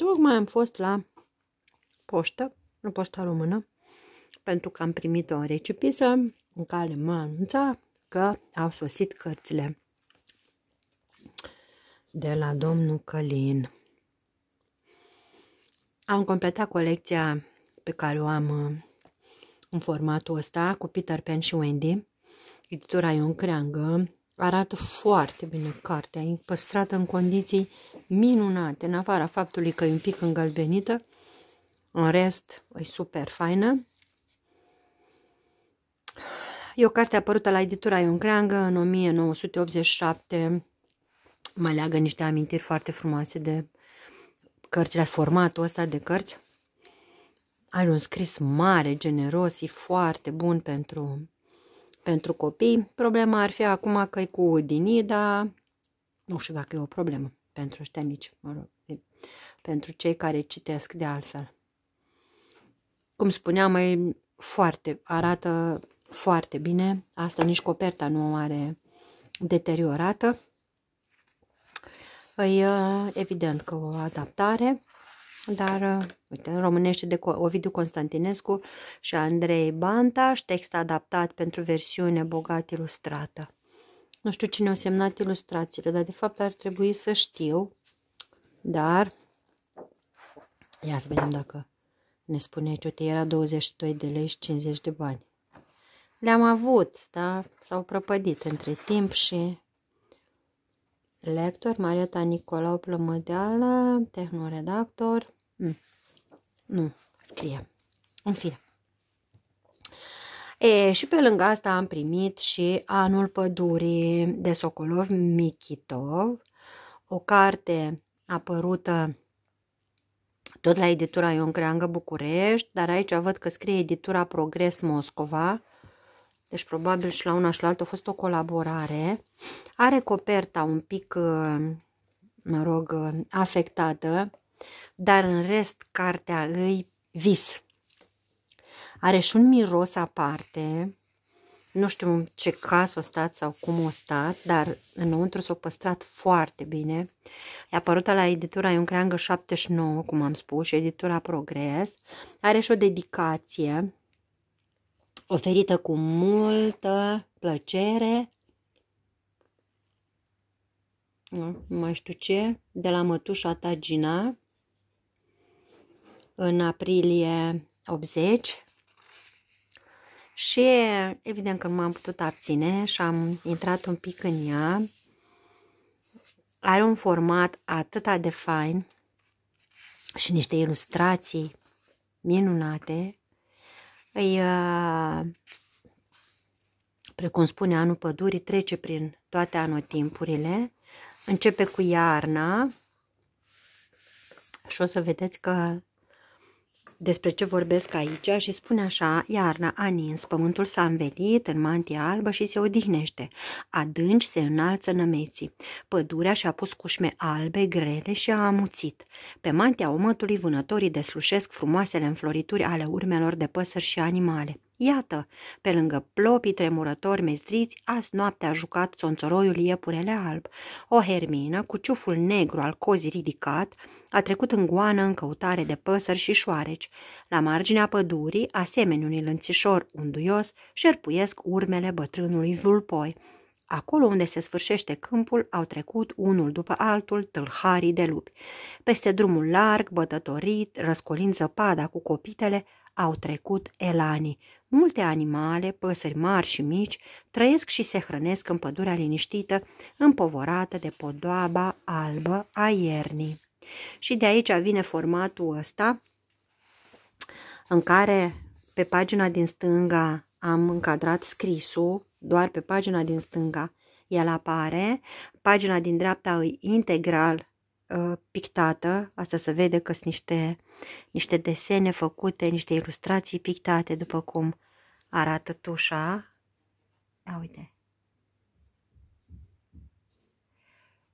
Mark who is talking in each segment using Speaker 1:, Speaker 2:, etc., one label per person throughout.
Speaker 1: Tocmai am fost la poștă, la poșta română, pentru că am primit o recepisă, în care mă anunța că au sosit cărțile de la domnul Călin. Am completat colecția pe care o am uh, în formatul ăsta cu Peter Pan și Wendy, editura Ion Creangă, arată foarte bine cartea, e păstrată în condiții minunate, în afara faptului că e un pic îngălbenită, în rest e super faină. E o carte apărută la editura Ion Creangă în 1987, mă leagă niște amintiri foarte frumoase de cărțile, formatul ăsta de cărți. Are un scris mare, generos, e foarte bun pentru pentru copii. Problema ar fi acum că e cu dinii, dar nu știu dacă e o problemă pentru ăștia mici, mă rog, pentru cei care citesc de altfel. Cum spuneam, e foarte, arată foarte bine. Asta nici coperta nu are deteriorată. Păi, e evident că o adaptare. Dar, uh, uite, în românește de Ovidiu Constantinescu și Andrei Bantaș, text adaptat pentru versiune bogat ilustrată. Nu știu cine au semnat ilustrațiile, dar de fapt ar trebui să știu. Dar, ia să vedem dacă ne spune aici, uite, era 22 de lei și 50 de bani. Le-am avut, da? S-au prăpădit între timp și Lector, Marieta Nicolau Plămădeală, tehnoredactor. Mm. Nu, scrie. În fine. E, și pe lângă asta am primit și Anul Pădurii de Sokolov Mikitov, o carte apărută tot la editura Ion Creangă București, dar aici văd că scrie editura Progres Moscova, deci probabil și la una și la altă a fost o colaborare. Are coperta un pic, uh, mă rog, uh, afectată, dar în rest cartea îi vis. Are și un miros aparte, nu știu în ce caz o stat sau cum o stat, dar înăuntru s a păstrat foarte bine. E apărută la editura Iuncreangă 79, cum am spus, editura Progres. Are și o dedicație oferită cu multă plăcere, nu mai știu ce, de la mătușa ta Gina, în aprilie 80 și evident că m-am putut abține și am intrat un pic în ea. Are un format atât de fain și niște ilustrații minunate îi, păi, uh, precum spune anul pădurii, trece prin toate anotimpurile, începe cu iarna și o să vedeți că despre ce vorbesc aici și spune așa, iarna a nins, pământul s-a învelit în mantia albă și se odihnește. Adânci se înalță nămeții. Pădurea și-a pus cușme albe, grele și a amuțit. Pe mantia omătului vânătorii deslușesc frumoasele înflorituri ale urmelor de păsări și animale. Iată, pe lângă plopii tremurători mezdriți, azi noapte a jucat țonțoroiul iepurele alb. O hermină, cu ciuful negru al cozii ridicat, a trecut în goană în căutare de păsări și șoareci. La marginea pădurii, asemenea unui lânțișor unduios, șerpuiesc urmele bătrânului vulpoi. Acolo unde se sfârșește câmpul au trecut unul după altul tâlharii de lupi. Peste drumul larg, bătătorit, răscolind zăpada cu copitele, au trecut elanii. Multe animale, păsări mari și mici, trăiesc și se hrănesc în pădurea liniștită, împovorată de podoaba albă a iernii. Și de aici vine formatul ăsta în care pe pagina din stânga am încadrat scrisul, doar pe pagina din stânga el apare, pagina din dreapta e integral ă, pictată, asta se vede că sunt niște, niște desene făcute, niște ilustrații pictate, după cum arată tușa. Ia uite.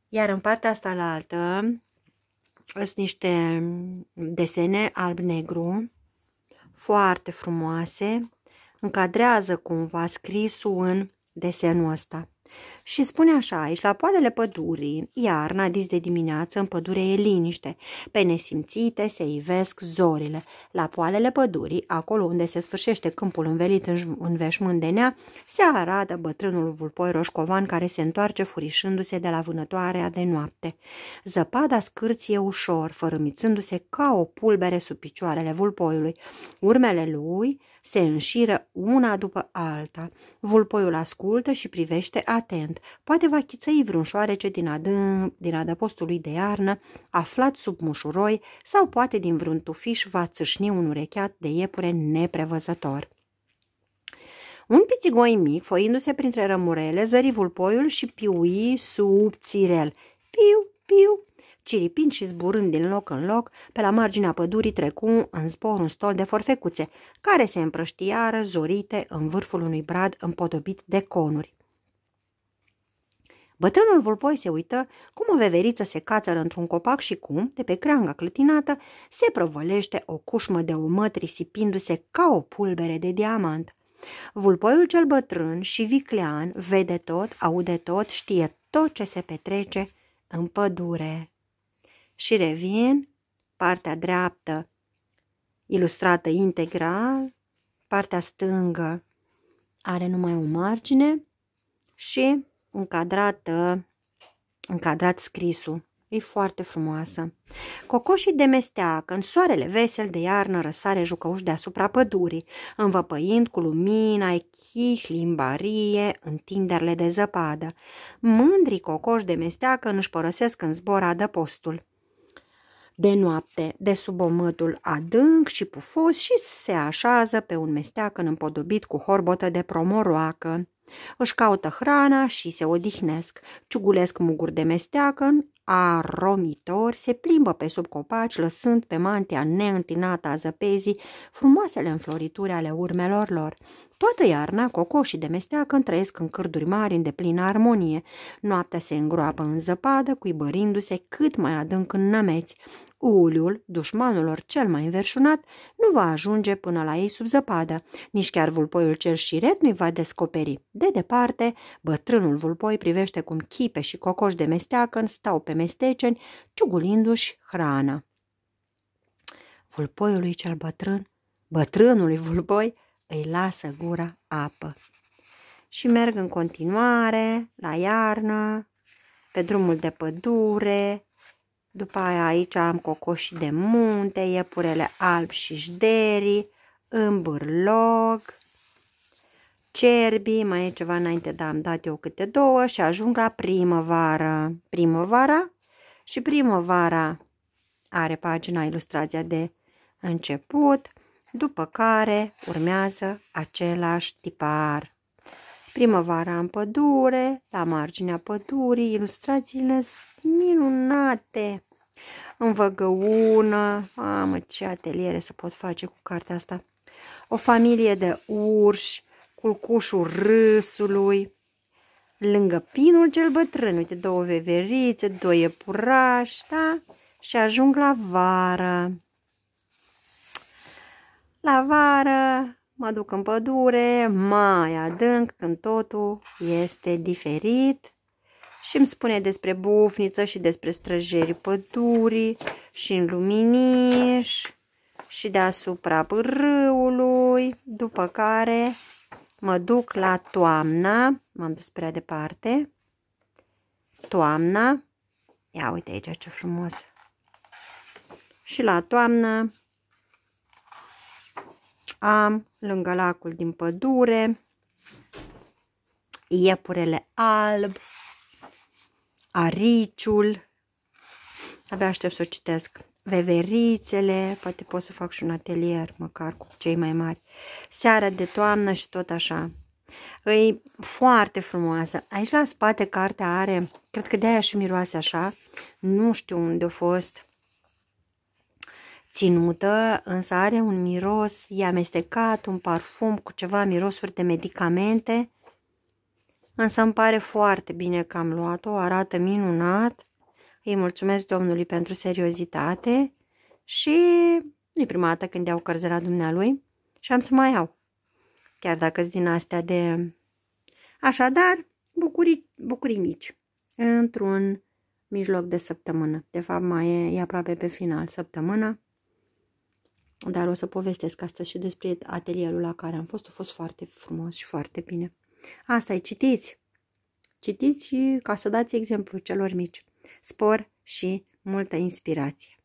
Speaker 1: Iar în partea asta la altă sunt niște mm, desene alb-negru, foarte frumoase, încadrează cumva scrisul în desenul ăsta. Și spune așa, aici la poalele pădurii, iarna, dis de dimineață, în pădure e liniște. Pe nesimțite se ivesc zorile. La poalele pădurii, acolo unde se sfârșește câmpul învelit în, veșmânt de nea, se arată bătrânul vulpoi roșcovan care se întoarce furișându-se de la vânătoarea de noapte. Zăpada scârție ușor, fărâmițându-se ca o pulbere sub picioarele vulpoiului. Urmele lui se înșiră una după alta. Vulpoiul ascultă și privește atent. Poate va chițăi vreun șoarece din, adân, din adăpostul lui de iarnă, aflat sub mușuroi, sau poate din vreun tufiș va țâșni un urecheat de iepure neprevăzător. Un pițigoi mic, foindu-se printre rămurele, zări vulpoiul și piui subțirel. Piu, piu, ciripind și zburând din loc în loc, pe la marginea pădurii trecu în zbor un stol de forfecuțe, care se împrăștia zorite în vârful unui brad împodobit de conuri. Bătrânul vulpoi se uită cum o veveriță se cațără într-un copac și cum, de pe creanga clătinată, se provălește o cușmă de omăt risipindu-se ca o pulbere de diamant. Vulpoiul cel bătrân și viclean vede tot, aude tot, știe tot ce se petrece în pădure și revin, partea dreaptă ilustrată integral, partea stângă are numai o margine și încadrată, încadrat scrisul. E foarte frumoasă. Cocoșii de mesteacă, în soarele vesel de iarnă, răsare jucăuși deasupra pădurii, învăpăind cu lumina, echih, limbarie, întinderile de zăpadă. Mândrii cocoși de mesteacă își părăsesc în zbor adăpostul de noapte, de sub omătul adânc și pufos și se așează pe un în împodobit cu horbotă de promoroacă. Își caută hrana și se odihnesc, ciugulesc muguri de mesteacăn, aromitori se plimbă pe sub copaci, lăsând pe mantia neîntinată a zăpezii frumoasele înflorituri ale urmelor lor. Toată iarna, cocoșii de mesteacă întrăiesc în cârduri mari în deplină armonie. Noaptea se îngroapă în zăpadă, cuibărindu-se cât mai adânc în nămeți uliul, lor cel mai înverșunat, nu va ajunge până la ei sub zăpadă. Nici chiar vulpoiul cel șiret nu-i va descoperi. De departe, bătrânul vulpoi privește cum chipe și cocoși de mesteacăn stau pe mesteceni, ciugulindu-și hrana. Vulpoiului cel bătrân, bătrânului vulpoi, îi lasă gura apă. Și merg în continuare, la iarnă, pe drumul de pădure, după aia aici am cocoșii de munte, iepurele alb și jderii, îmbârlog, cerbii, mai e ceva înainte, dar am dat eu câte două și ajung la primăvară. Primăvara și primăvara are pagina ilustrația de început, după care urmează același tipar. Primăvara în pădure, la marginea pădurii, ilustrațiile minunate. În văgăună, mamă ce ateliere să pot face cu cartea asta. O familie de urși, culcușul râsului, lângă pinul cel bătrân, uite, două veverițe, doi iepurași, da? Și ajung la vară. La vară mă duc în pădure, mai adânc, când totul este diferit și îmi spune despre bufniță și despre străjerii pădurii și în luminiș și deasupra râului, după care mă duc la toamna, m-am dus prea departe, toamna, ia uite aici ce frumos, și la toamnă am lângă lacul din pădure, iepurele alb, ariciul, abia aștept să o citesc, veverițele, poate pot să fac și un atelier, măcar cu cei mai mari, seara de toamnă și tot așa. E foarte frumoasă. Aici la spate cartea are, cred că de-aia și miroase așa, nu știu unde a fost, ținută, însă are un miros, e amestecat, un parfum cu ceva mirosuri de medicamente, însă îmi pare foarte bine că am luat-o, arată minunat, îi mulțumesc domnului pentru seriozitate și nu e prima dată când iau cărți la dumnealui și am să mai iau, chiar dacă sunt din astea de... Așadar, bucurii, bucurii mici, într-un mijloc de săptămână. De fapt, mai e, e aproape pe final săptămâna. Dar o să povestesc astăzi și despre atelierul la care am fost. A fost foarte frumos și foarte bine. Asta e, citiți! Citiți ca să dați exemplu celor mici. Spor și multă inspirație.